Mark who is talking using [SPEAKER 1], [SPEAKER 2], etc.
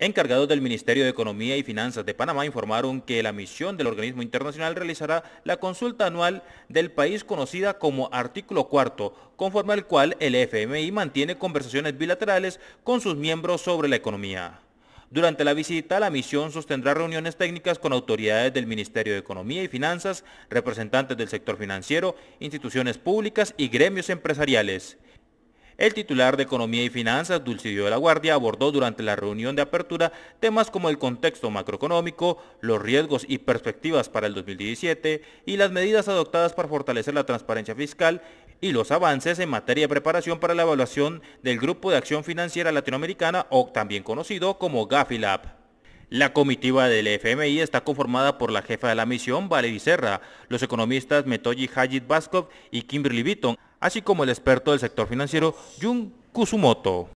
[SPEAKER 1] Encargados del Ministerio de Economía y Finanzas de Panamá informaron que la misión del organismo internacional realizará la consulta anual del país conocida como artículo cuarto, conforme al cual el FMI mantiene conversaciones bilaterales con sus miembros sobre la economía. Durante la visita, la misión sostendrá reuniones técnicas con autoridades del Ministerio de Economía y Finanzas, representantes del sector financiero, instituciones públicas y gremios empresariales. El titular de Economía y Finanzas, Dulcidio de la Guardia, abordó durante la reunión de apertura temas como el contexto macroeconómico, los riesgos y perspectivas para el 2017 y las medidas adoptadas para fortalecer la transparencia fiscal y los avances en materia de preparación para la evaluación del Grupo de Acción Financiera Latinoamericana o también conocido como GAFILAB. La comitiva del FMI está conformada por la jefa de la misión, Valerie Serra, los economistas Metoji Hajit Baskov y Kimberly Bitton, así como el experto del sector financiero Jun Kusumoto.